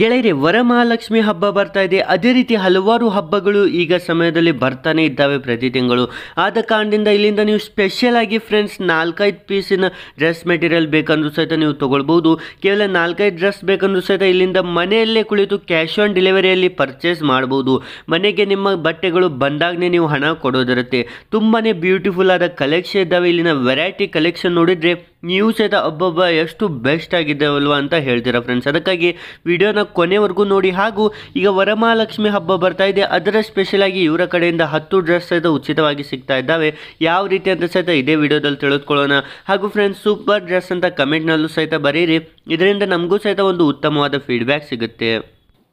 ಗೆಳೆಯರೆ ವರಮಹಾಲಕ್ಷ್ಮಿ ಹಬ್ಬ ಬರ್ತಾ ಇದೆ ಅದೇ ರೀತಿ ಹಲವಾರು ಹಬ್ಬಗಳು ಈಗ ಸಮಯದಲ್ಲಿ ಬರ್ತಾನೆ ಇದ್ದಾವೆ ಪ್ರತಿ ತಿಂಗಳು ಆದ ಕಾರಣದಿಂದ ಇಲ್ಲಿಂದ ನೀವು ಸ್ಪೆಷಲ್ ಆಗಿ ಫ್ರೆಂಡ್ಸ್ ನಾಲ್ಕೈದು ಪೀಸಿನ ಡ್ರೆಸ್ ಮೆಟೀರಿಯಲ್ ಬೇಕಂದರೂ ಸಹಿತ ನೀವು ತೊಗೊಳ್ಬೋದು ಕೇವಲ ನಾಲ್ಕೈದು ಡ್ರೆಸ್ ಬೇಕಂದ್ರೂ ಸಹಿತ ಇಲ್ಲಿಂದ ಮನೆಯಲ್ಲೇ ಕುಳಿತು ಕ್ಯಾಶ್ ಆನ್ ಡೆಲಿವರಿಯಲ್ಲಿ ಪರ್ಚೇಸ್ ಮಾಡ್ಬೋದು ಮನೆಗೆ ನಿಮ್ಮ ಬಟ್ಟೆಗಳು ಬಂದಾಗಲೇ ನೀವು ಹಣ ಕೊಡೋದಿರುತ್ತೆ ತುಂಬಾ ಬ್ಯೂಟಿಫುಲ್ ಆದ ಕಲೆಕ್ಷನ್ ಇದ್ದಾವೆ ಇಲ್ಲಿನ ವೆರೈಟಿ ಕಲೆಕ್ಷನ್ ನೋಡಿದರೆ ನೀವು ಸಹಿತ ಒಬ್ಬೊಬ್ಬ ಎಷ್ಟು ಬೆಸ್ಟ್ ಆಗಿದ್ದೇವಲ್ವ ಅಂತ ಹೇಳ್ತೀರಾ ಫ್ರೆಂಡ್ಸ್ ಅದಕ್ಕಾಗಿ ವಿಡಿಯೋನ ಕೊನೆವರೆಗೂ ನೋಡಿ ಹಾಗೂ ಈಗ ವರಮಹಾಲಕ್ಷ್ಮಿ ಹಬ್ಬ ಬರ್ತಾ ಇದೆ ಅದರ ಸ್ಪೆಷಲಾಗಿ ಇವರ ಕಡೆಯಿಂದ ಹತ್ತು ಡ್ರೆಸ್ ಸಹಿತ ಉಚಿತವಾಗಿ ಸಿಗ್ತಾ ಇದ್ದಾವೆ ಯಾವ ರೀತಿ ಅಂತ ಸಹಿತ ಇದೇ ವಿಡಿಯೋದಲ್ಲಿ ತಿಳಿದುಕೊಳ್ಳೋಣ ಹಾಗೂ ಫ್ರೆಂಡ್ಸ್ ಸೂಪರ್ ಡ್ರೆಸ್ ಅಂತ ಕಮೆಂಟ್ನಲ್ಲೂ ಸಹಿತ ಬರೀರಿ ಇದರಿಂದ ನಮಗೂ ಸಹಿತ ಒಂದು ಉತ್ತಮವಾದ ಫೀಡ್ಬ್ಯಾಕ್ ಸಿಗುತ್ತೆ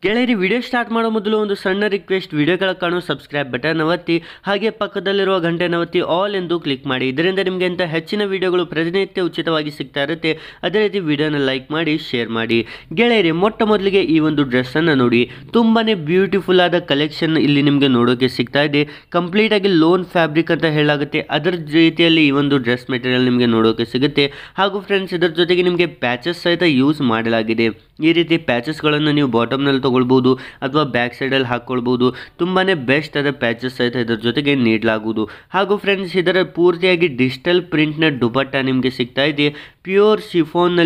ಗೆಳೆಯರಿ ವಿಡಿಯೋ ಸ್ಟಾರ್ಟ್ ಮಾಡೋ ಮೊದಲು ಒಂದು ಸಣ್ಣ ರಿಕ್ವೆಸ್ಟ್ ವಿಡಿಯೋಗಳ ಕಾಣೋ ಸಬ್ಸ್ಕ್ರೈಬ್ ಬಟನ್ ಒತ್ತಿ ಹಾಗೆ ಪಕ್ಕದಲ್ಲಿರುವ ಗಂಟೆನ ಒತ್ತಿ ಆಲ್ ಎಂದು ಕ್ಲಿಕ್ ಮಾಡಿ ಇದರಿಂದ ನಿಮಗೆ ಅಂತ ಹೆಚ್ಚಿನ ವಿಡಿಯೋಗಳು ಪ್ರತಿನಿತ್ಯ ಉಚಿತವಾಗಿ ಸಿಗ್ತಾ ಇರುತ್ತೆ ಅದೇ ರೀತಿ ವಿಡಿಯೋನ ಲೈಕ್ ಮಾಡಿ ಶೇರ್ ಮಾಡಿ ಗೆಳೆಯರಿ ಮೊಟ್ಟ ಮೊದಲಿಗೆ ಈ ಒಂದು ಡ್ರೆಸ್ ಅನ್ನು ನೋಡಿ ತುಂಬಾ ಬ್ಯೂಟಿಫುಲ್ ಆದ ಕಲೆಕ್ಷನ್ ಇಲ್ಲಿ ನಿಮಗೆ ನೋಡೋಕೆ ಸಿಗ್ತಾ ಇದೆ ಕಂಪ್ಲೀಟ್ ಆಗಿ ಲೋನ್ ಫ್ಯಾಬ್ರಿಕ್ ಅಂತ ಹೇಳಲಾಗುತ್ತೆ ಅದರ ರೀತಿಯಲ್ಲಿ ಈ ಒಂದು ಡ್ರೆಸ್ ಮೆಟೀರಿಯಲ್ ನಿಮಗೆ ನೋಡೋಕೆ ಸಿಗುತ್ತೆ ಹಾಗೂ ಫ್ರೆಂಡ್ಸ್ ಇದರ ಜೊತೆಗೆ ನಿಮಗೆ ಪ್ಯಾಚಸ್ ಸಹಿತ ಯೂಸ್ ಮಾಡಲಾಗಿದೆ ಈ ರೀತಿ ಪ್ಯಾಚಸ್ಗಳನ್ನು ನೀವು ಬಾಟಮ್ನಲ್ಲಿ ತೊಗೊಳ್ಬೋದು ಅಥವಾ ಬ್ಯಾಕ್ ಸೈಡಲ್ಲಿ ಹಾಕ್ಕೊಳ್ಬೋದು ತುಂಬಾ ಬೆಸ್ಟ್ ಆದ ಪ್ಯಾಚಸ್ ಸಹಿತ ಇದರ ಜೊತೆಗೆ ನೀಡಲಾಗುವುದು ಹಾಗೂ ಫ್ರೆಂಡ್ಸ್ ಇದರ ಪೂರ್ತಿಯಾಗಿ ಡಿಜಿಟಲ್ ಪ್ರಿಂಟ್ನ ದುಪಟ್ಟ ನಿಮಗೆ ಸಿಗ್ತಾ ಇದೆ ಪ್ಯೂರ್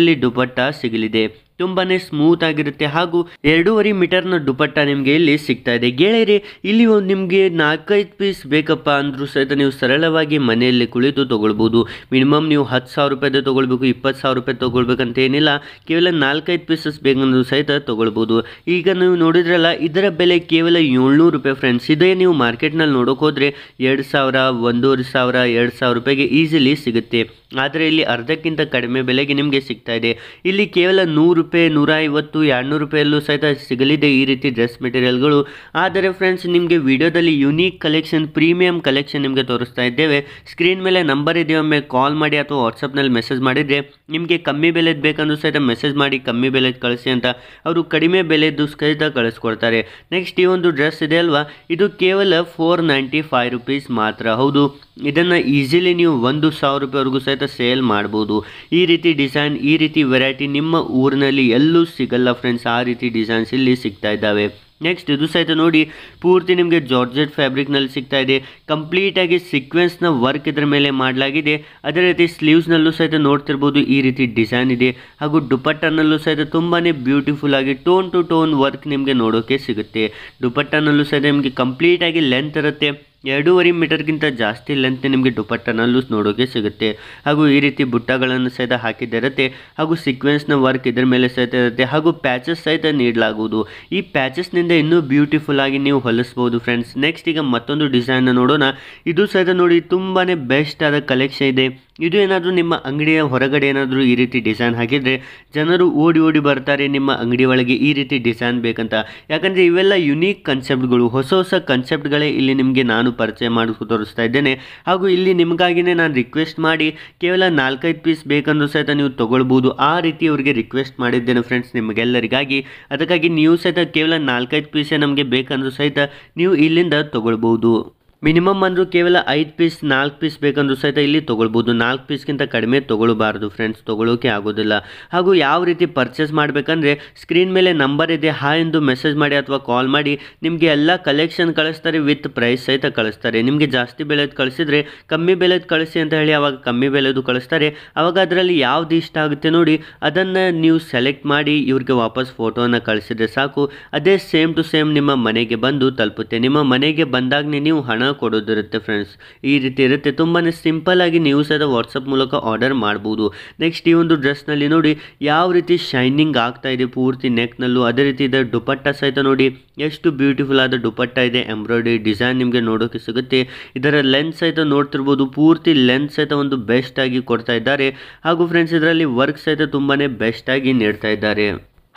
ನಲ್ಲಿ ದುಪಟ್ಟ ಸಿಗಲಿದೆ ತುಂಬಾನೇ ಸ್ಮೂತ್ ಆಗಿರುತ್ತೆ ಹಾಗೂ ಎರಡೂವರೆ ಮೀಟರ್ನ ದುಪಟ್ಟ ನಿಮಗೆ ಇಲ್ಲಿ ಸಿಗ್ತಾ ಇದೆ ಗೆಳೆಯರೆ ಇಲ್ಲಿ ನಿಮಗೆ ನಾಲ್ಕೈದು ಪೀಸ್ ಬೇಕಪ್ಪ ಅಂದರೂ ಸಹಿತ ನೀವು ಸರಳವಾಗಿ ಮನೆಯಲ್ಲಿ ಕುಳಿತು ತೊಗೊಳ್ಬೋದು ಮಿನಿಮಮ್ ನೀವು ಹತ್ತು ಸಾವಿರ ರೂಪಾಯಿದೆ ತೊಗೊಳ್ಬೇಕು ಇಪ್ಪತ್ತು ಸಾವಿರ ರೂಪಾಯಿ ತೊಗೊಳ್ಬೇಕಂತ ಏನಿಲ್ಲ ಕೇವಲ ನಾಲ್ಕೈದು ಪೀಸಸ್ ಬೇಕಂದ್ರೂ ಸಹಿತ ತೊಗೊಳ್ಬೋದು ಈಗ ನೀವು ನೋಡಿದ್ರಲ್ಲ ಇದರ ಬೆಲೆ ಕೇವಲ ಏಳ್ನೂರು ರೂಪಾಯಿ ಫ್ರೆಂಡ್ಸ್ ಇದೇ ನೀವು ಮಾರ್ಕೆಟ್ನಲ್ಲಿ ನೋಡೋಕೆ ಹೋದರೆ ಎರಡು ಸಾವಿರ ಒಂದೂವರೆ ಸಾವಿರ ಎರಡು ಸಾವಿರ ರೂಪಾಯಿಗೆ ಈಸಿಲಿ ಸಿಗುತ್ತೆ ಆದರೆ ಇಲ್ಲಿ ಅರ್ಧಕ್ಕಿಂತ ಕಡಿಮೆ ಬೆಲೆಗೆ ನಿಮಗೆ ಸಿಗ್ತಾ ಇದೆ ಇಲ್ಲಿ ಕೇವಲ ನೂರು ರೂಪಾಯಿ ನೂರ ಐವತ್ತು ಎರಡುನೂರು ರೂಪಾಯಲ್ಲೂ ಸಹಿತ ಸಿಗಲಿದೆ ಈ ರೀತಿ ಡ್ರೆಸ್ ಮೆಟೀರಿಯಲ್ಗಳು ಆದರೆ ಫ್ರೆಂಡ್ಸ್ ನಿಮಗೆ ವಿಡಿಯೋದಲ್ಲಿ ಯುನೀಕ್ ಕಲೆಕ್ಷನ್ ಪ್ರೀಮಿಯಂ ಕಲೆಕ್ಷನ್ ನಿಮಗೆ ತೋರಿಸ್ತಾ ಇದ್ದೇವೆ ಸ್ಕ್ರೀನ್ ಮೇಲೆ ನಂಬರ್ ಇದೆಯೋ ಒಮ್ಮೆ ಕಾಲ್ ಮಾಡಿ ಅಥವಾ ವಾಟ್ಸಪ್ನಲ್ಲಿ ಮೆಸೇಜ್ ಮಾಡಿದರೆ ನಿಮಗೆ ಕಮ್ಮಿ ಬೆಲೆದು ಬೇಕಂದ್ರೂ ಸಹಿತ ಮೆಸೇಜ್ ಮಾಡಿ ಕಮ್ಮಿ ಬೆಲೆದು ಕಳಿಸಿ ಅಂತ ಅವರು ಕಡಿಮೆ ಬೆಲೆದು ಸಹಿತ ಕಳಿಸ್ಕೊಡ್ತಾರೆ ನೆಕ್ಸ್ಟ್ ಈ ಒಂದು ಡ್ರೆಸ್ ಇದೆ ಅಲ್ವಾ ಇದು ಕೇವಲ ಫೋರ್ ನೈಂಟಿ ಫೈವ್ ರುಪೀಸ್ ಮಾತ್ರ ಹೌದು ಇದನ್ನು ಈಸಿಲಿ ನೀವು ಒಂದು ಸಾವಿರ ರೂಪಾಯಿವರೆಗೂ ಸಹಿತ ಸೇಲ್ ಮಾಡ್ಬೋದು ಈ ರೀತಿ ಡಿಸೈನ್ ಈ ರೀತಿ ವೆರೈಟಿ ನಿಮ್ಮ ಊರಿನಲ್ಲಿ ಎಲ್ಲೂ ಸಿಗಲ್ಲ ಫ್ರೆಂಡ್ಸ್ ಆ ರೀತಿ ಡಿಸೈನ್ಸ್ ಇಲ್ಲಿ ಸಿಗ್ತಾ ಇದ್ದಾವೆ ನೆಕ್ಸ್ಟ್ ಇದು ಸಹಿತ ನೋಡಿ ಪೂರ್ತಿ ನಿಮಗೆ ಜಾರ್ಜೆಟ್ ಫ್ಯಾಬ್ರಿಕ್ನಲ್ಲಿ ಸಿಗ್ತಾ ಇದೆ ಕಂಪ್ಲೀಟಾಗಿ ಸಿಕ್ವೆನ್ಸ್ನ ವರ್ಕ್ ಇದರ ಮೇಲೆ ಮಾಡಲಾಗಿದೆ ಅದೇ ರೀತಿ ಸ್ಲೀವ್ಸ್ನಲ್ಲೂ ಸಹಿತ ನೋಡ್ತಿರ್ಬೋದು ಈ ರೀತಿ ಡಿಸೈನ್ ಇದೆ ಹಾಗೂ ದುಪಟ್ಟನಲ್ಲೂ ಸಹಿತ ತುಂಬಾ ಬ್ಯೂಟಿಫುಲ್ ಆಗಿ ಟೋನ್ ಟು ಟೋನ್ ವರ್ಕ್ ನಿಮಗೆ ನೋಡೋಕ್ಕೆ ಸಿಗುತ್ತೆ ದುಪಟ್ಟನಲ್ಲೂ ಸಹಿತ ನಿಮಗೆ ಕಂಪ್ಲೀಟಾಗಿ ಲೆಂತ್ ಇರುತ್ತೆ ಎರಡೂವರೆ ಮೀಟರ್ಗಿಂತ ಜಾಸ್ತಿ ಲೆಂತ್ ನಿಮಗೆ ದುಪಟ್ಟನ ಲೂಸ್ ನೋಡೋಕೆ ಸಿಗುತ್ತೆ ಹಾಗೂ ಈ ರೀತಿ ಬುಟ್ಟಗಳನ್ನು ಸಹಿತ ಹಾಕಿದ್ದಿರುತ್ತೆ ಹಾಗೂ ಸೀಕ್ವೆನ್ಸ್ನ ವರ್ಕ್ ಇದರ ಮೇಲೆ ಸಹಿತ ಇರುತ್ತೆ ಹಾಗೂ ಪ್ಯಾಚಸ್ ಸಹಿತ ನೀಡಲಾಗುವುದು ಈ ಪ್ಯಾಚಸ್ನಿಂದ ಇನ್ನೂ ಬ್ಯೂಟಿಫುಲ್ ಆಗಿ ನೀವು ಹೊಲಿಸ್ಬೋದು ಫ್ರೆಂಡ್ಸ್ ನೆಕ್ಸ್ಟ್ ಈಗ ಮತ್ತೊಂದು ಡಿಸೈನ್ನ ನೋಡೋಣ ಇದು ಸಹಿತ ನೋಡಿ ತುಂಬಾ ಬೆಸ್ಟ್ ಆದ ಕಲೆಕ್ಷನ್ ಇದೆ ಇದು ಏನಾದರೂ ನಿಮ್ಮ ಅಂಗಡಿಯ ಹೊರಗಡೆ ಏನಾದರೂ ಈ ರೀತಿ ಡಿಸೈನ್ ಹಾಕಿದರೆ ಜನರು ಓಡಿ ಓಡಿ ಬರ್ತಾರೆ ನಿಮ್ಮ ಅಂಗಡಿ ಒಳಗೆ ಈ ರೀತಿ ಡಿಸೈನ್ ಬೇಕಂತ ಯಾಕಂದರೆ ಇವೆಲ್ಲ ಯುನೀಕ್ ಕನ್ಸೆಪ್ಟ್ಗಳು ಹೊಸ ಹೊಸ ಕನ್ಸೆಪ್ಟ್ಗಳೇ ಇಲ್ಲಿ ನಿಮಗೆ ನಾನು ಪರಿಚಯ ಮಾಡಿ ತೋರಿಸ್ತಾ ಇದ್ದೇನೆ ಹಾಗೂ ಇಲ್ಲಿ ನಿಮಗಾಗಿಯೇ ನಾನು ರಿಕ್ವೆಸ್ಟ್ ಮಾಡಿ ಕೇವಲ ನಾಲ್ಕೈದು ಪೀಸ್ ಬೇಕಂದರೂ ಸಹಿತ ನೀವು ತೊಗೊಳ್ಬೋದು ಆ ರೀತಿ ಅವರಿಗೆ ರಿಕ್ವೆಸ್ಟ್ ಮಾಡಿದ್ದೇನೆ ಫ್ರೆಂಡ್ಸ್ ನಿಮಗೆಲ್ಲರಿಗಾಗಿ ಅದಕ್ಕಾಗಿ ನೀವು ಸಹಿತ ಕೇವಲ ನಾಲ್ಕೈದು ಪೀಸೇ ನಮಗೆ ಬೇಕಂದರೂ ಸಹಿತ ನೀವು ಇಲ್ಲಿಂದ ತೊಗೊಳ್ಬೋದು ಮಿನಿಮಮ್ ಅಂದರೂ ಕೇವಲ ಐದು ಪೀಸ್ ನಾಲ್ಕು ಪೀಸ್ ಬೇಕಂದರೂ ಸಹಿತ ಇಲ್ಲಿ ತೊಗೊಳ್ಬೋದು ನಾಲ್ಕು ಪೀಸ್ಗಿಂತ ಕಡಿಮೆ ತೊಗೊಳ್ಬಾರ್ದು ಫ್ರೆಂಡ್ಸ್ ತೊಗೊಳ್ಳೋಕೆ ಆಗೋದಿಲ್ಲ ಹಾಗೂ ಯಾವ ರೀತಿ ಪರ್ಚೇಸ್ ಮಾಡಬೇಕಂದ್ರೆ ಸ್ಕ್ರೀನ್ ಮೇಲೆ ನಂಬರ್ ಇದೆ ಹಾ ಎಂದು ಮೆಸೇಜ್ ಮಾಡಿ ಅಥವಾ ಕಾಲ್ ಮಾಡಿ ನಿಮಗೆ ಎಲ್ಲ ಕಲೆಕ್ಷನ್ ಕಳಿಸ್ತಾರೆ ವಿತ್ ಪ್ರೈಸ್ ಸಹಿತ ಕಳಿಸ್ತಾರೆ ನಿಮಗೆ ಜಾಸ್ತಿ ಬೆಲೆದು ಕಳಿಸಿದರೆ ಕಮ್ಮಿ ಬೆಲೆದು ಕಳಿಸಿ ಅಂತ ಹೇಳಿ ಅವಾಗ ಕಮ್ಮಿ ಬೆಲೆದು ಕಳಿಸ್ತಾರೆ ಅವಾಗ ಅದರಲ್ಲಿ ಯಾವ್ದು ಇಷ್ಟ ಆಗುತ್ತೆ ನೋಡಿ ಅದನ್ನು ನೀವು ಸೆಲೆಕ್ಟ್ ಮಾಡಿ ಇವ್ರಿಗೆ ವಾಪಸ್ ಫೋಟೋನ ಕಳಿಸಿದ್ರೆ ಸಾಕು ಅದೇ ಸೇಮ್ ಟು ಸೇಮ್ ನಿಮ್ಮ ಮನೆಗೆ ಬಂದು ತಲುಪುತ್ತೆ ನಿಮ್ಮ ಮನೆಗೆ ಬಂದಾಗಲೇ ನೀವು ಹಣ ಕೊಡೋದಿರುತ್ತೆ ಫ್ರೆಂಡ್ಸ್ ಈ ರೀತಿ ಇರುತ್ತೆ ತುಂಬಾ ಆಗಿ ನೀವು ಸಹ ವಾಟ್ಸಪ್ ಮೂಲಕ ಆರ್ಡರ್ ಮಾಡ್ಬೋದು ನೆಕ್ಸ್ಟ್ ಈ ಒಂದು ಡ್ರೆಸ್ನಲ್ಲಿ ನೋಡಿ ಯಾವ ರೀತಿ ಶೈನಿಂಗ್ ಆಗ್ತಾ ಇದೆ ಪೂರ್ತಿ ನೆಕ್ನಲ್ಲೂ ಅದೇ ರೀತಿ ಇದೆ ದುಪಟ್ಟ ಸಹಿತ ನೋಡಿ ಎಷ್ಟು ಬ್ಯೂಟಿಫುಲ್ ಆದ ದುಪಟ್ಟ ಇದೆ ಎಂಬ್ರಾಯ್ಡರಿ ಡಿಸೈನ್ ನಿಮಗೆ ನೋಡೋಕೆ ಸಿಗುತ್ತೆ ಇದರ ಲೆಂತ್ ಸಹಿತ ನೋಡ್ತಿರ್ಬೋದು ಪೂರ್ತಿ ಲೆಂತ್ ಸಹಿತ ಒಂದು ಬೆಸ್ಟ್ ಆಗಿ ಕೊಡ್ತಾ ಇದ್ದಾರೆ ಹಾಗೂ ಫ್ರೆಂಡ್ಸ್ ಇದರಲ್ಲಿ ವರ್ಕ್ ಸಹಿತ ತುಂಬಾ ಬೆಸ್ಟ್ ಆಗಿ ನೀಡ್ತಾ ಇದ್ದಾರೆ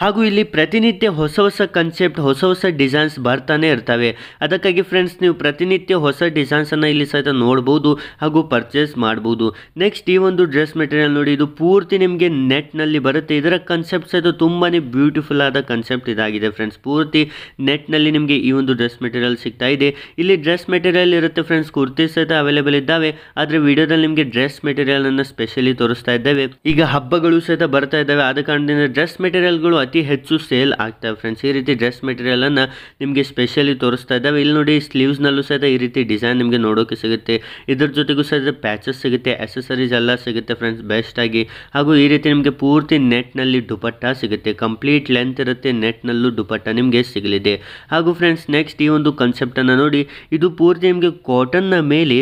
ಹಾಗೂ ಇಲ್ಲಿ ಪ್ರತಿನಿತ್ಯ ಹೊಸ ಹೊಸ ಕನ್ಸೆಪ್ಟ್ ಹೊಸ ಹೊಸ ಡಿಸೈನ್ಸ್ ಬರ್ತಾನೆ ಇರ್ತವೆ ಅದಕ್ಕಾಗಿ ಫ್ರೆಂಡ್ಸ್ ನೀವು ಪ್ರತಿನಿತ್ಯ ಹೊಸ ಡಿಸೈನ್ಸನ್ನು ಇಲ್ಲಿ ಸಹಿತ ನೋಡ್ಬೋದು ಹಾಗೂ ಪರ್ಚೇಸ್ ಮಾಡಬಹುದು ನೆಕ್ಸ್ಟ್ ಈ ಒಂದು ಡ್ರೆಸ್ ಮೆಟೀರಿಯಲ್ ನೋಡಿ ಇದು ಪೂರ್ತಿ ನಿಮಗೆ ನೆಟ್ನಲ್ಲಿ ಬರುತ್ತೆ ಇದರ ಕನ್ಸೆಪ್ಟ್ ಸಹಿತ ತುಂಬಾ ಬ್ಯೂಟಿಫುಲ್ ಆದ ಕನ್ಸೆಪ್ಟ್ ಇದಾಗಿದೆ ಫ್ರೆಂಡ್ಸ್ ಪೂರ್ತಿ ನೆಟ್ನಲ್ಲಿ ನಿಮಗೆ ಈ ಒಂದು ಡ್ರೆಸ್ ಮೆಟೀರಿಯಲ್ ಸಿಗ್ತಾ ಇದೆ ಇಲ್ಲಿ ಡ್ರೆಸ್ ಮೆಟೀರಿಯಲ್ ಇರುತ್ತೆ ಫ್ರೆಂಡ್ಸ್ ಕುರ್ತಿ ಸಹಿತ ಅವೈಲೇಬಲ್ ಇದ್ದಾವೆ ಆದರೆ ವಿಡಿಯೋದಲ್ಲಿ ನಿಮಗೆ ಡ್ರೆಸ್ ಮೆಟೀರಿಯಲ್ ಅನ್ನು ಸ್ಪೆಷಲಿ ತೋರಿಸ್ತಾ ಇದ್ದೇವೆ ಈಗ ಹಬ್ಬಗಳು ಸಹಿತ ಬರ್ತಾ ಇದ್ದಾವೆ ಆದ ಕಾರಣದಿಂದ ಡ್ರೆಸ್ ಮೆಟೀರಿಯಲ್ಗಳು ಅತಿ ಹೆಚ್ಚು ಸೇಲ್ ಆಗ್ತವೆ ಫ್ರೆಂಡ್ಸ್ ಈ ರೀತಿ ಡ್ರೆಸ್ ಮೆಟೀರಿಯಲನ್ನು ನಿಮಗೆ ಸ್ಪೆಷಲಿ ತೋರಿಸ್ತಾ ಇದ್ದಾವೆ ಇಲ್ಲಿ ನೋಡಿ ಸ್ಲೀವ್ಸ್ನಲ್ಲೂ ಸಹಿತ ಈ ರೀತಿ ಡಿಸೈನ್ ನಿಮಗೆ ನೋಡೋಕೆ ಸಿಗುತ್ತೆ ಇದ್ರ ಜೊತೆಗೂ ಸಹಿತ ಪ್ಯಾಚಸ್ ಸಿಗುತ್ತೆ ಅಸೆಸರೀಸ್ ಎಲ್ಲ ಸಿಗುತ್ತೆ ಫ್ರೆಂಡ್ಸ್ ಆಗಿ ಹಾಗೂ ಈ ರೀತಿ ನಿಮಗೆ ಪೂರ್ತಿ ನೆಟ್ನಲ್ಲಿ ದುಪಟ್ಟ ಸಿಗುತ್ತೆ ಕಂಪ್ಲೀಟ್ ಲೆಂತ್ ಇರುತ್ತೆ ನೆಟ್ನಲ್ಲೂ ದುಪಟ್ಟ ನಿಮಗೆ ಸಿಗಲಿದೆ ಹಾಗೂ ಫ್ರೆಂಡ್ಸ್ ನೆಕ್ಸ್ಟ್ ಈ ಒಂದು ಕನ್ಸೆಪ್ಟನ್ನು ನೋಡಿ ಇದು ಪೂರ್ತಿ ನಿಮಗೆ ಕಾಟನ್ನ ಮೇಲೆ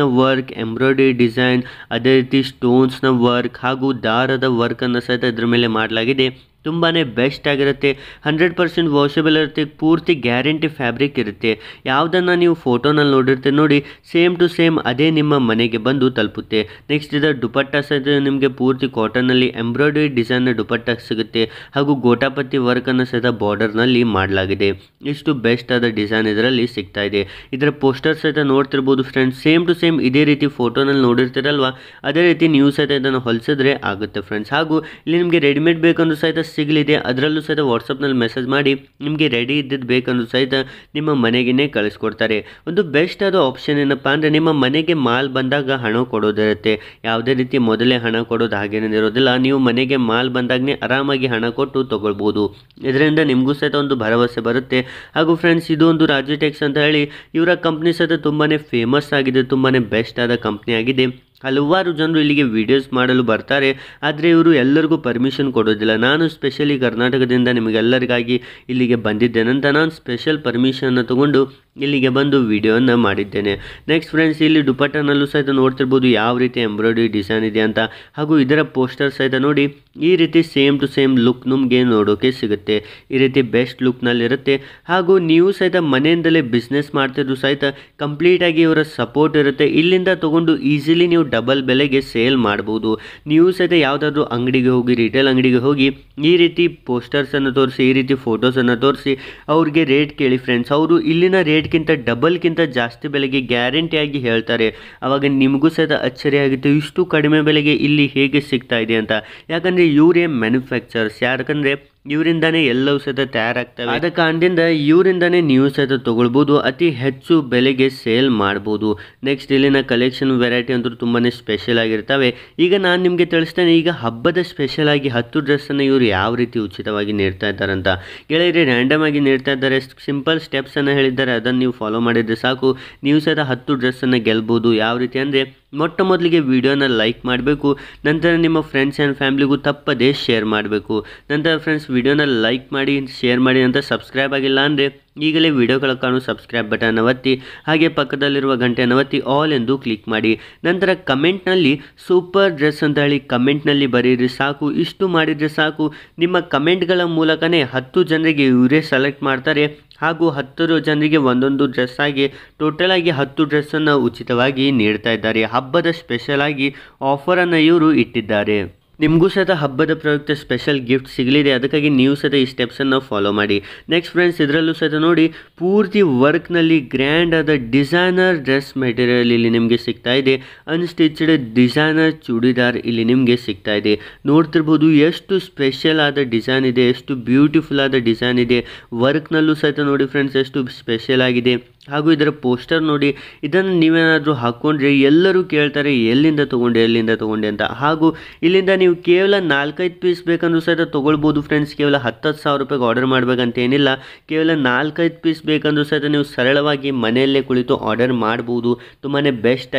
ನ ವರ್ಕ್ ಎಂಬ್ರಾಯ್ಡರಿ ಡಿಸೈನ್ ಅದೇ ರೀತಿ ಸ್ಟೋನ್ಸ್ನ ವರ್ಕ್ ಹಾಗೂ ದಾರದ ವರ್ಕನ್ನು ಸಹಿತ ಇದ್ರ ಮೇಲೆ ಮಾಡಲಾಗಿದೆ ತುಂಬಾ ಬೆಸ್ಟ್ ಆಗಿರುತ್ತೆ ಹಂಡ್ರೆಡ್ ಪರ್ಸೆಂಟ್ ವಾಷೆಬಲ್ ಇರುತ್ತೆ ಪೂರ್ತಿ ಗ್ಯಾರಂಟಿ ಫ್ಯಾಬ್ರಿಕ್ ಇರುತ್ತೆ ಯಾವುದನ್ನು ನೀವು ಫೋಟೋನಲ್ಲಿ ನೋಡಿರ್ತೀರಿ ನೋಡಿ ಸೇಮ್ ಟು ಸೇಮ್ ಅದೇ ನಿಮ್ಮ ಮನೆಗೆ ಬಂದು ತಲುಪುತ್ತೆ ನೆಕ್ಸ್ಟ್ ಇದರ ದುಪಟ್ಟ ಸಹಿತ ನಿಮಗೆ ಪೂರ್ತಿ ಕಾಟನ್ನಲ್ಲಿ ಎಂಬ್ರಾಯ್ಡರಿ ಡಿಸೈನ್ ದುಪಟ್ಟ ಸಿಗುತ್ತೆ ಹಾಗೂ ಗೋಟಾಪತಿ ವರ್ಕನ್ನು ಸಹಿತ ಬಾರ್ಡರ್ನಲ್ಲಿ ಮಾಡಲಾಗಿದೆ ಇಷ್ಟು ಬೆಸ್ಟ್ ಆದ ಡಿಸೈನ್ ಇದರಲ್ಲಿ ಸಿಗ್ತಾ ಇದೆ ಇದರ ಪೋಸ್ಟರ್ ಸಹಿತ ನೋಡ್ತಿರ್ಬೋದು ಫ್ರೆಂಡ್ಸ್ ಸೇಮ್ ಟು ಸೇಮ್ ಇದೇ ರೀತಿ ಫೋಟೋನಲ್ಲಿ ನೋಡಿರ್ತೀರಲ್ವ ಅದೇ ರೀತಿ ನೀವು ಸಹಿತ ಇದನ್ನು ಹೊಲಿಸಿದ್ರೆ ಆಗುತ್ತೆ ಫ್ರೆಂಡ್ಸ್ ಹಾಗೂ ಇಲ್ಲಿ ನಿಮಗೆ ರೆಡಿಮೇಡ್ ಬೇಕಂದ್ರೂ ಸಹಿತ ಅಡ್ರೆಸ್ ಸಿಗಲಿದೆ ಅದರಲ್ಲೂ ಸಹಿತ ವಾಟ್ಸಪ್ನಲ್ಲಿ ಮೆಸೇಜ್ ಮಾಡಿ ನಿಮಗೆ ರೆಡಿ ಇದ್ದಿದ್ದು ಬೇಕಂದ್ರೂ ಸಹಿತ ನಿಮ್ಮ ಮನೆಗೇ ಕಳಿಸ್ಕೊಡ್ತಾರೆ ಒಂದು ಬೆಸ್ಟ್ ಆದ ಆಪ್ಷನ್ ಏನಪ್ಪ ಅಂದರೆ ನಿಮ್ಮ ಮನೆಗೆ ಮಾಲ್ ಬಂದಾಗ ಹಣ ಕೊಡೋದಿರುತ್ತೆ ಯಾವುದೇ ರೀತಿ ಮೊದಲೇ ಹಣ ಕೊಡೋದು ಹಾಗೇನಿರೋದಿಲ್ಲ ನೀವು ಮನೆಗೆ ಮಾಲ್ ಬಂದಾಗನೇ ಆರಾಮಾಗಿ ಹಣ ಕೊಟ್ಟು ತೊಗೊಳ್ಬೋದು ಇದರಿಂದ ನಿಮಗೂ ಸಹಿತ ಒಂದು ಭರವಸೆ ಬರುತ್ತೆ ಹಾಗೂ ಫ್ರೆಂಡ್ಸ್ ಇದು ಒಂದು ರಾಜು ಟೆಕ್ಸ್ ಅಂತ ಹೇಳಿ ಇವರ ಕಂಪ್ನಿ ಸಹಿತ ತುಂಬಾ ಫೇಮಸ್ ಆಗಿದೆ ತುಂಬಾ ಬೆಸ್ಟ್ ಆದ ಕಂಪ್ನಿ ಆಗಿದೆ ಹಲವಾರು ಜನರು ಇಲ್ಲಿಗೆ ವಿಡಿಯೋಸ್ ಮಾಡಲು ಬರ್ತಾರೆ ಆದರೆ ಇವರು ಎಲ್ಲರಿಗೂ ಪರ್ಮಿಷನ್ ಕೊಡೋದಿಲ್ಲ ನಾನು ಸ್ಪೆಷಲಿ ಕರ್ನಾಟಕದಿಂದ ನಿಮಗೆಲ್ಲರಿಗಾಗಿ ಇಲ್ಲಿಗೆ ಬಂದಿದ್ದೇನೆ ಅಂತ ನಾನು ಸ್ಪೆಷಲ್ ಪರ್ಮಿಷನ್ನ ತಗೊಂಡು ಇಲ್ಲಿಗೆ ಬಂದು ವಿಡಿಯೋನ ಮಾಡಿದ್ದೇನೆ ನೆಕ್ಸ್ಟ್ ಫ್ರೆಂಡ್ಸ್ ಇಲ್ಲಿ ದುಪಟ್ಟನಲ್ಲೂ ಸಹಿತ ನೋಡ್ತಿರ್ಬೋದು ಯಾವ ರೀತಿ ಎಂಬ್ರಾಯ್ಡ್ರಿ ಡಿಸೈನ್ ಇದೆ ಅಂತ ಹಾಗೂ ಇದರ ಪೋಸ್ಟರ್ ಸಹಿತ ನೋಡಿ ಈ ರೀತಿ ಸೇಮ್ ಟು ಸೇಮ್ ಲುಕ್ ನಮಗೆ ನೋಡೋಕೆ ಸಿಗುತ್ತೆ ಈ ರೀತಿ ಬೆಸ್ಟ್ ಲುಕ್ನಲ್ಲಿರುತ್ತೆ ಹಾಗೂ ನೀವು ಸಹಿತ ಮನೆಯಿಂದಲೇ ಬಿಸ್ನೆಸ್ ಮಾಡ್ತಿದ್ರು ಸಹಿತ ಕಂಪ್ಲೀಟಾಗಿ ಇವರ ಸಪೋರ್ಟ್ ಇರುತ್ತೆ ಇಲ್ಲಿಂದ ತೊಗೊಂಡು ಈಸಿಲಿ ನೀವು ಡಬಲ್ ಬೆಲೆಗೆ ಸೇಲ್ ಮಾಡ್ಬೋದು ನೀವು ಸಹಿತ ಯಾವುದಾದ್ರೂ ಅಂಗಡಿಗೆ ಹೋಗಿ ರಿಟೇಲ್ ಅಂಗಡಿಗೆ ಹೋಗಿ ಈ ರೀತಿ ಪೋಸ್ಟರ್ಸನ್ನು ತೋರಿಸಿ ಈ ರೀತಿ ಫೋಟೋಸನ್ನು ತೋರಿಸಿ ಅವ್ರಿಗೆ ರೇಟ್ ಕೇಳಿ ಫ್ರೆಂಡ್ಸ್ ಅವರು ಇಲ್ಲಿನ ರೇಟ್ ರೇಟ್ಗಿಂತ ಡಬಲ್ಗಿಂತ ಜಾಸ್ತಿ ಬೆಲೆಗೆ ಗ್ಯಾರಂಟಿಯಾಗಿ ಹೇಳ್ತಾರೆ ಆವಾಗ ನಿಮಗೂ ಸಹಿತ ಆಗುತ್ತೆ ಇಷ್ಟು ಕಡಿಮೆ ಬೆಲೆಗೆ ಇಲ್ಲಿ ಹೇಗೆ ಸಿಗ್ತಾ ಇದೆ ಅಂತ ಯಾಕಂದರೆ ಇವರೇ ಮ್ಯಾನುಫ್ಯಾಕ್ಚರ್ಸ್ ಯಾಕಂದರೆ ಇವರಿಂದಾನೇ ಎಲ್ಲವೂ ಸಹಿತ ತಯಾರಾಗ್ತವೆ ಆದ ಕಾರಣದಿಂದ ಇವರಿಂದಾನೇ ನೀವು ಸಹಿತ ತೊಗೊಳ್ಬೋದು ಅತಿ ಹೆಚ್ಚು ಬೆಲೆಗೆ ಸೇಲ್ ಮಾಡ್ಬೋದು ನೆಕ್ಸ್ಟ್ ಇಲ್ಲಿನ ಕಲೆಕ್ಷನ್ ವೆರೈಟಿ ಅಂತೂ ತುಂಬಾ ಸ್ಪೆಷಲ್ ಆಗಿರ್ತವೆ ಈಗ ನಾನು ನಿಮಗೆ ತಿಳಿಸ್ತೇನೆ ಈಗ ಹಬ್ಬದ ಸ್ಪೆಷಲ್ ಆಗಿ ಹತ್ತು ಡ್ರೆಸ್ಸನ್ನು ಇವರು ಯಾವ ರೀತಿ ಉಚಿತವಾಗಿ ನೀಡ್ತಾ ಇದ್ದಾರೆ ಅಂತ ಗೆಳೆಯರಿ ರ್ಯಾಂಡಮ್ ಆಗಿ ನೀಡ್ತಾ ಇದ್ದಾರೆ ಸಿಂಪಲ್ ಸ್ಟೆಪ್ಸನ್ನು ಹೇಳಿದ್ದಾರೆ ಅದನ್ನು ನೀವು ಫಾಲೋ ಮಾಡಿದರೆ ಸಾಕು ನೀವು ಸಹಿತ ಹತ್ತು ಡ್ರೆಸ್ಸನ್ನು ಗೆಲ್ಬೋದು ಯಾವ ರೀತಿ ಅಂದರೆ ಮೊಟ್ಟ ಮೊದಲಿಗೆ ವಿಡಿಯೋನ ಲೈಕ್ ಮಾಡಬೇಕು ನಂತರ ನಿಮ್ಮ ಫ್ರೆಂಡ್ಸ್ ಆ್ಯಂಡ್ ಫ್ಯಾಮಿಲಿಗೂ ತಪ್ಪದೇ ಶೇರ್ ಮಾಡಬೇಕು ನಂತರ ಫ್ರೆಂಡ್ಸ್ ವಿಡಿಯೋನ ಲೈಕ್ ಮಾಡಿ ಶೇರ್ ಮಾಡಿ ನಂತರ ಸಬ್ಸ್ಕ್ರೈಬ್ ಆಗಿಲ್ಲ ಅಂದರೆ ಈಗಲೇ ವಿಡಿಯೋಗಳ ಕಾಣು ಸಬ್ಸ್ಕ್ರೈಬ್ ಬಟನ್ ಒತ್ತಿ ಹಾಗೆ ಪಕ್ಕದಲ್ಲಿರುವ ಗಂಟೆಯನ್ನು ಒತ್ತಿ ಆಲ್ ಎಂದು ಕ್ಲಿಕ್ ಮಾಡಿ ನಂತರ ಕಮೆಂಟ್ನಲ್ಲಿ ಸೂಪರ್ ಡ್ರೆಸ್ ಅಂತ ಹೇಳಿ ಕಮೆಂಟ್ನಲ್ಲಿ ಬರೀರಿ ಸಾಕು ಇಷ್ಟು ಮಾಡಿದರೆ ಸಾಕು ನಿಮ್ಮ ಕಮೆಂಟ್ಗಳ ಮೂಲಕನೇ ಹತ್ತು ಜನರಿಗೆ ಇವರೇ ಸೆಲೆಕ್ಟ್ ಮಾಡ್ತಾರೆ ಹಾಗೂ ಹತ್ತರ ಜನರಿಗೆ ಒಂದೊಂದು ಡ್ರೆಸ್ ಆಗಿ ಟೋಟಲ್ ಆಗಿ ಹತ್ತು ಡ್ರೆಸ್ಸನ್ನು ಉಚಿತವಾಗಿ ನೀಡ್ತಾ ಇದ್ದಾರೆ ಹಬ್ಬದ ಸ್ಪೆಷಲಾಗಿ ಆಫರನ್ನು ಇವರು ಇಟ್ಟಿದ್ದಾರೆ ನಿಮಗೂ ಸಹಿತ ಹಬ್ಬದ ಪ್ರಯುಕ್ತ ಸ್ಪೆಷಲ್ ಗಿಫ್ಟ್ ಸಿಗಲಿದೆ ಅದಕ್ಕಾಗಿ ನೀವು ಸಹಿತ ಈ ಸ್ಟೆಪ್ಸನ್ನು ಫಾಲೋ ಮಾಡಿ ನೆಕ್ಸ್ಟ್ ಫ್ರೆಂಡ್ಸ್ ಇದರಲ್ಲೂ ಸಹಿತ ನೋಡಿ ಪೂರ್ತಿ ವರ್ಕ್ನಲ್ಲಿ ಗ್ರ್ಯಾಂಡ್ ಆದ ಡಿಸೈನರ್ ಡ್ರೆಸ್ ಮೆಟೀರಿಯಲ್ ಇಲ್ಲಿ ನಿಮಗೆ ಸಿಗ್ತಾ ಇದೆ ಅನ್ಸ್ಟಿಚ್ಡ್ ಡಿಸೈನರ್ ಚೂಡಿದಾರ್ ಇಲ್ಲಿ ನಿಮಗೆ ಸಿಗ್ತಾ ಇದೆ ನೋಡ್ತಿರ್ಬೋದು ಎಷ್ಟು ಸ್ಪೆಷಲ್ ಆದ ಡಿಸೈನ್ ಇದೆ ಎಷ್ಟು ಬ್ಯೂಟಿಫುಲ್ ಆದ ಡಿಸೈನ್ ಇದೆ ವರ್ಕ್ನಲ್ಲೂ ಸಹಿತ ನೋಡಿ ಫ್ರೆಂಡ್ಸ್ ಎಷ್ಟು ಸ್ಪೆಷಲ್ ಆಗಿದೆ ಹಾಗೂ ಇದರ ಪೋಸ್ಟರ್ ನೋಡಿ ಇದನ್ನು ನೀವೇನಾದರೂ ಹಾಕ್ಕೊಂಡ್ರೆ ಎಲ್ಲರೂ ಕೇಳ್ತಾರೆ ಎಲ್ಲಿಂದ ತೊಗೊಂಡೆ ಎಲ್ಲಿಂದ ತೊಗೊಂಡೆ ಅಂತ ಹಾಗೂ ಇಲ್ಲಿಂದ ನೀವು ಕೇವಲ ನಾಲ್ಕೈದು ಪೀಸ್ ಬೇಕಂದರೂ ಸಹಿತ ತೊಗೊಳ್ಬೋದು ಫ್ರೆಂಡ್ಸ್ ಕೇವಲ ಹತ್ತತ್ತು ಸಾವಿರ ರೂಪಾಯಿಗೆ ಆರ್ಡರ್ ಮಾಡಬೇಕಂತ ಏನಿಲ್ಲ ಕೇವಲ ನಾಲ್ಕೈದು ಪೀಸ್ ಬೇಕಂದ್ರೂ ಸಹಿತ ನೀವು ಸರಳವಾಗಿ ಮನೆಯಲ್ಲೇ ಕುಳಿತು ಆರ್ಡರ್ ಮಾಡ್ಬೋದು ತುಂಬಾ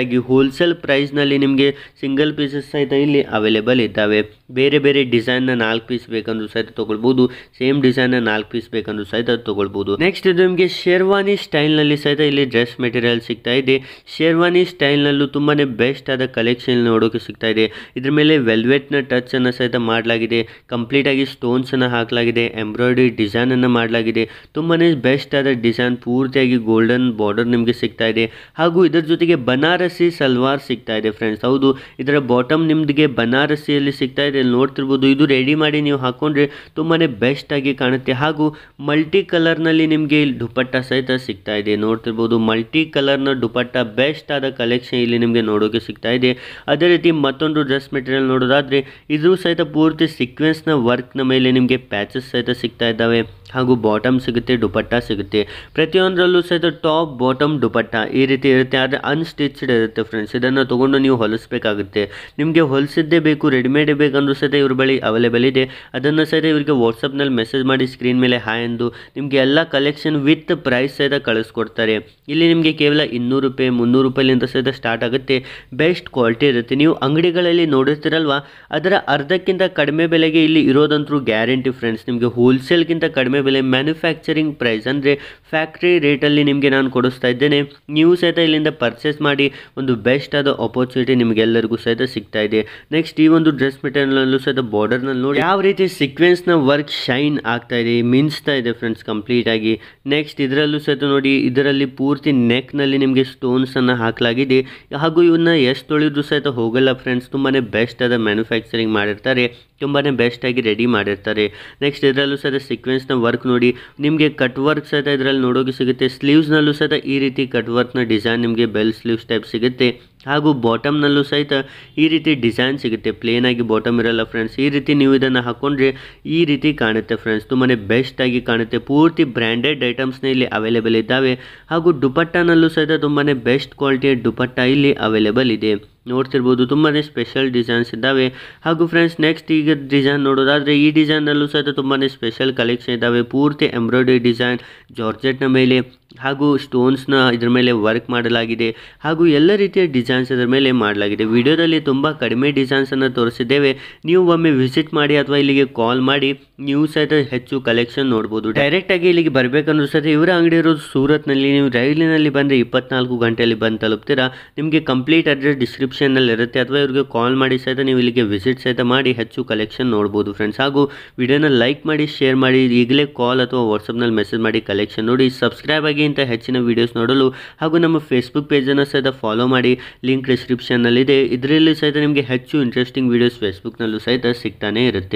ಆಗಿ ಹೋಲ್ಸೇಲ್ ಪ್ರೈಸ್ನಲ್ಲಿ ನಿಮಗೆ ಸಿಂಗಲ್ ಪೀಸಸ್ ಸಹಿತ ಇಲ್ಲಿ ಅವೈಲೇಬಲ್ ಇದ್ದಾವೆ ಬೇರೆ ಬೇರೆ ಡಿಸೈನ್ನ ನಾಲ್ಕು ಪೀಸ್ ಬೇಕಂದ್ರೂ ಸಹಿತ ತೊಗೊಳ್ಬೋದು ಸೇಮ್ ಡಿಸೈನ್ನ ನಾಲ್ಕು ಪೀಸ್ ಬೇಕಂದ್ರೂ ಸಹಿತ ತೊಗೊಳ್ಬೋದು ನೆಕ್ಸ್ಟ್ ಇದು ನಿಮಗೆ ಶೇರ್ವಾನಿ ಸ್ಟೈಲ್ನಲ್ಲಿ ಸಹಿತ ಇಲ್ಲಿ ಡ್ರೆಸ್ ಮೆಟೀರಿಯಲ್ ಸಿಗ್ತಾ ಇದೆ ಶೇರ್ವಾನಿ ಸ್ಟೈಲ್ನಲ್ಲೂ ತುಂಬಾ ಬೆಸ್ಟ್ ಆದ ಕಲೆಕ್ಷನ್ ನೋಡೋಕೆ ಸಿಗ್ತಾ ಇದೆ ಇದ್ರ ಮೇಲೆ ವೆಲ್ವೆಟ್ನ ಟಚ್ ಅನ್ನು ಸಹಿತ ಮಾಡಲಾಗಿದೆ ಕಂಪ್ಲೀಟ್ ಆಗಿ ಸ್ಟೋನ್ಸ್ ಅನ್ನು ಹಾಕಲಾಗಿದೆ ಎಂಬ್ರಾಯ್ಡರಿ ಡಿಸೈನ್ ಅನ್ನು ಮಾಡಲಾಗಿದೆ ತುಂಬಾ ಬೆಸ್ಟ್ ಆದ ಡಿಸೈನ್ ಪೂರ್ತಿಯಾಗಿ ಗೋಲ್ಡನ್ ಬಾರ್ಡರ್ ನಿಮಗೆ ಸಿಗ್ತಾ ಇದೆ ಹಾಗೂ ಇದರ ಜೊತೆಗೆ ಬನಾರಸಿ ಸಲ್ವಾರ್ ಸಿಗ್ತಾ ಇದೆ ಫ್ರೆಂಡ್ಸ್ ಹೌದು ಇದರ ಬಾಟಮ್ ನಿಮ್ದಿಗೆ ಬನಾರಸಿಯಲ್ಲಿ ಸಿಗ್ತಾ ಇದೆ ನೋಡ್ತಿರ್ಬೋದು ಇದು ರೆಡಿ ಮಾಡಿ ನೀವು ಹಾಕೊಂಡ್ರೆ ತುಂಬಾ ಬೆಸ್ಟ್ ಆಗಿ ಕಾಣುತ್ತೆ ಹಾಗೂ ಮಲ್ಟಿ ಕಲರ್ನಲ್ಲಿ ನಿಮಗೆ ದುಪ್ಪಟ್ಟ ಸಹಿತ ಸಿಗ್ತಾ ಇದೆ ನೋಡ್ತಿರ್ಬೋದು ಮಲ್ಟಿ ಕಲರ್ನ ದುಪಟ್ಟ ಬೆಸ್ಟ್ ಆದ ಕಲೆಕ್ಷನ್ ಇಲ್ಲಿ ನಿಮಗೆ ನೋಡೋಕೆ ಸಿಗ್ತಾ ಇದೆ ಅದೇ ರೀತಿ ಮತ್ತೊಂದು ಡ್ರೆಸ್ ಮೆಟೀರಿಯಲ್ ನೋಡೋದಾದರೆ ಇದು ಸಹಿತ ಪೂರ್ತಿ ಸೀಕ್ವೆನ್ಸ್ನ ವರ್ಕ್ನ ಮೇಲೆ ನಿಮಗೆ ಪ್ಯಾಚಸ್ ಸಹಿತ ಸಿಗ್ತಾ ಇದ್ದಾವೆ ಹಾಗೂ ಬಾಟಮ್ ಸಿಗುತ್ತೆ ದುಪಟ್ಟ ಸಿಗುತ್ತೆ ಪ್ರತಿಯೊಂದರಲ್ಲೂ ಸಹಿತ ಟಾಪ್ ಬಾಟಮ್ ದುಪಟ್ಟ ಈ ರೀತಿ ಇರುತ್ತೆ ಆದರೆ ಅನ್ಸ್ಟಿಚ್ಡ್ ಇರುತ್ತೆ ಫ್ರೆಂಡ್ಸ್ ಇದನ್ನು ತೊಗೊಂಡು ನೀವು ಹೊಲಿಸ್ಬೇಕಾಗುತ್ತೆ ನಿಮಗೆ ಹೊಲಿಸಿದ್ದೇ ಬೇಕು ರೆಡಿಮೇಡ್ ಬೇಕಂದ್ರೂ ಸಹಿತ ಇವ್ರ ಬಳಿ ಅವೈಲೇಬಲ್ ಇದೆ ಅದನ್ನು ಸಹಿತ ಇವರಿಗೆ ವಾಟ್ಸಪ್ನಲ್ಲಿ ಮೆಸೇಜ್ ಮಾಡಿ ಸ್ಕ್ರೀನ್ ಮೇಲೆ ಹಾಯ್ ಎಂದು ನಿಮಗೆ ಎಲ್ಲ ಕಲೆಕ್ಷನ್ ವಿತ್ ಪ್ರೈಸ್ ಸಹಿತ ಕಳಿಸ್ಕೊಡ್ತಾರೆ ಇಲ್ಲಿ ನಿಮಗೆ ಕೇವಲ ಇನ್ನೂರು ರೂಪಾಯಿ ಮುನ್ನೂರು ರೂಪಾಯಿಲಿಂದ ಸಹಿತ ಸ್ಟಾರ್ಟ್ ಆಗುತ್ತೆ ಬೆಸ್ಟ್ ಕ್ವಾಲಿಟಿ ಇರುತ್ತೆ ನೀವು ಅಂಗಡಿಗಳಲ್ಲಿ ನೋಡಿರ್ತೀರಲ್ವ ಅದರ ಅರ್ಧಕ್ಕಿಂತ ಕಡಿಮೆ ಬೆಲೆಗೆ ಇಲ್ಲಿ ಇರೋದಂತರೂ ಗ್ಯಾರಂಟಿ ಫ್ರೆಂಡ್ಸ್ ನಿಮಗೆ ಹೋಲ್ಸೇಲ್ಗಿಂತ ಕಡಿಮೆ ಬೆಲೆ ಮ್ಯಾನುಫ್ಯಾಕ್ಚರಿಂಗ್ ಪ್ರೈಸ್ ಅಂದರೆ ಫ್ಯಾಕ್ಟ್ರಿ ರೇಟಲ್ಲಿ ನಿಮಗೆ ನಾನು ಕೊಡಿಸ್ತಾ ಇದ್ದೇನೆ ನೀವು ಸಹಿತ ಇಲ್ಲಿಂದ ಪರ್ಚೇಸ್ ಮಾಡಿ ಒಂದು ಬೆಸ್ಟ್ ಆದ ಅಪರ್ಚುನಿಟಿ ನಿಮಗೆಲ್ಲರಿಗೂ ಸಹಿತ ಸಿಗ್ತಾ ಇದೆ ನೆಕ್ಸ್ಟ್ ಈ ಒಂದು ಡ್ರೆಸ್ ಮೆಟೀರಿಯಲ್ನಲ್ಲೂ ಸಹಿತ ಬಾರ್ಡರ್ನಲ್ಲಿ ನೋಡಿ ಯಾವ ರೀತಿ ನ ವರ್ಕ್ ಶೈನ್ ಆಗ್ತಾ ಇದೆ ಮಿನ್ಸ್ತಾ ಇದೆ ಫ್ರೆಂಡ್ಸ್ ಕಂಪ್ಲೀಟ್ ಆಗಿ ನೆಕ್ಸ್ಟ್ ಇದರಲ್ಲೂ ಸಹಿತ ನೋಡಿ ಇದರಲ್ಲಿ ಪೂರ್ತಿ ನೆಕ್ನಲ್ಲಿ ನಿಮಗೆ ಸ್ಟೋನ್ಸನ್ನು ಹಾಕಲಾಗಿದೆ ಹಾಗೂ ಇವನ್ನ ಎಷ್ಟು ತೊಳೆದ್ರೂ ಸಹಿತ ಹೋಗಲ್ಲ ಫ್ರೆಂಡ್ಸ್ ತುಂಬಾ ಬೆಸ್ಟ್ ಆದ ಮ್ಯಾನುಫ್ಯಾಕ್ಚರಿಂಗ್ ಮಾಡಿರ್ತಾರೆ ತುಂಬಾ ಬೆಸ್ಟಾಗಿ ರೆಡಿ ಮಾಡಿರ್ತಾರೆ ನೆಕ್ಸ್ಟ್ ಇದರಲ್ಲೂ ಸಹ ಸಿಕ್ವೆನ್ಸ್ನ ವರ್ಕ್ ನೋಡಿ ನಿಮಗೆ ಕಟ್ ವರ್ಕ್ ಸಹಿತ ಇದರಲ್ಲಿ ನೋಡೋಕೆ ಸಿಗುತ್ತೆ ಸ್ಲೀವ್ಸ್ನಲ್ಲೂ ಸಹ ಈ ರೀತಿ ಕಟ್ ವರ್ಕ್ನ ಡಿಸೈನ್ ನಿಮಗೆ ಬೆಲ್ ಸ್ಲೀವ್ಸ್ ಟೈಪ್ ಸಿಗುತ್ತೆ ಹಾಗೂ ಬಾಟಮ್ನಲ್ಲೂ ಸಹಿತ ಈ ರೀತಿ ಡಿಸೈನ್ ಸಿಗುತ್ತೆ ಪ್ಲೇನ್ ಆಗಿ ಬಾಟಮ್ ಇರಲ್ಲ ಫ್ರೆಂಡ್ಸ್ ಈ ರೀತಿ ನೀವು ಇದನ್ನು ಹಾಕ್ಕೊಂಡ್ರೆ ಈ ರೀತಿ ಕಾಣುತ್ತೆ ಫ್ರೆಂಡ್ಸ್ ತುಂಬಾ ಬೆಸ್ಟಾಗಿ ಕಾಣುತ್ತೆ ಪೂರ್ತಿ ಬ್ರ್ಯಾಂಡೆಡ್ ಐಟಮ್ಸ್ನ ಇಲ್ಲಿ ಅವೈಲೇಬಲ್ ಇದ್ದಾವೆ ಹಾಗೂ ದುಪಟ್ಟಾನಲ್ಲೂ ಸಹಿತ ತುಂಬಾ ಬೆಸ್ಟ್ ಕ್ವಾಲಿಟಿಯ ದುಪಟ್ಟ ಇಲ್ಲಿ ಅವೈಲೇಬಲ್ ಇದೆ ನೋಡ್ತಿರ್ಬೋದು ತುಂಬಾ ಸ್ಪೆಷಲ್ ಡಿಸೈನ್ಸ್ ಇದ್ದಾವೆ ಹಾಗೂ ಫ್ರೆಂಡ್ಸ್ ನೆಕ್ಸ್ಟ್ ಈಗ ಡಿಸೈನ್ ನೋಡೋದಾದರೆ ಈ ಡಿಸೈನ್ನಲ್ಲೂ ಸಹಿತ ತುಂಬಾ ಸ್ಪೆಷಲ್ ಕಲೆಕ್ಷನ್ ಇದ್ದಾವೆ ಪೂರ್ತಿ ಎಂಬ್ರಾಯ್ಡರಿ ಡಿಸೈನ್ ಜಾರ್ಜೆಟ್ನ ಮೇಲೆ ಹಾಗೂ ಸ್ಟೋನ್ಸ್ನ ಇದರ ಮೇಲೆ ವರ್ಕ್ ಮಾಡಲಾಗಿದೆ ಹಾಗೂ ಎಲ್ಲ ರೀತಿಯ ಡಿಸೈನ್ಸ್ ಇದರ ಮೇಲೆ ಮಾಡಲಾಗಿದೆ ವಿಡಿಯೋದಲ್ಲಿ ತುಂಬ ಕಡಿಮೆ ಡಿಸೈನ್ಸನ್ನು ತೋರಿಸಿದ್ದೇವೆ ನೀವು ಒಮ್ಮೆ ವಿಸಿಟ್ ಮಾಡಿ ಅಥವಾ ಇಲ್ಲಿಗೆ ಕಾಲ್ ಮಾಡಿ ನೀವು ಸಹಿತ ಹೆಚ್ಚು ಕಲೆಕ್ಷನ್ ನೋಡ್ಬೋದು ಆಗಿ ಇಲ್ಲಿಗೆ ಬರಬೇಕಂದ್ರೂ ಸಹಿತ ಇವರ ಅಂಗಡಿ ಇರೋದು ಸೂರತ್ನಲ್ಲಿ ನೀವು ರೈಲಿನಲ್ಲಿ ಬಂದರೆ ಇಪ್ಪತ್ನಾಲ್ಕು ಗಂಟೆಯಲ್ಲಿ ಬಂದು ತಲುಪ್ತೀರಾ ನಿಮಗೆ ಕಂಪ್ಲೀಟ್ ಅಡ್ರೆಸ್ ಡಿಸ್ಕ್ರಿಪ್ಷನ್ನಲ್ಲಿ ಇರುತ್ತೆ ಅಥವಾ ಇವರಿಗೆ ಕಾಲ್ ಮಾಡಿ ಸಹಿತ ನೀವು ಇಲ್ಲಿಗೆ ವಿಸಿಟ್ ಸಹಿತ ಮಾಡಿ ಹೆಚ್ಚು ಕಲೆಕ್ಷನ್ ನೋಡ್ಬೋದು ಫ್ರೆಂಡ್ಸ್ ಹಾಗೂ ವಿಡಿಯೋನ ಲೈಕ್ ಮಾಡಿ ಶೇರ್ ಮಾಡಿ ಈಗಲೇ ಕಾಲ್ ಅಥವಾ ವಾಟ್ಸಪ್ನಲ್ಲಿ ಮೆಸೇಜ್ ಮಾಡಿ ಕಲೆಕ್ಷನ್ ನೋಡಿ ಸಬ್ಸ್ಕ್ರೈಬ್ ಆಗಿ ಇಂಥ ಹೆಚ್ಚಿನ ವಿಡಿಯೋಸ್ ನೋಡಲು ಹಾಗೂ ನಮ್ಮ ಫೇಸ್ಬುಕ್ ಪೇಜನ್ನು ಸಹಿತ ಫಾಲೋ ಮಾಡಿ ಲಿಂಕ್ ಡಿಸ್ಕ್ರಿಪ್ಷನ್ನಲ್ಲಿದೆ ಇದರಲ್ಲಿ ಸಹಿತ ನಿಮಗೆ ಹೆಚ್ಚು ಇಂಟ್ರೆಸ್ಟಿಂಗ್ ವೀಡಿಯೋಸ್ ಫೇಸ್ಬುಕ್ನಲ್ಲೂ ಸಹಿತ ಸಿಗ್ತಾನೆ ಇರುತ್ತೆ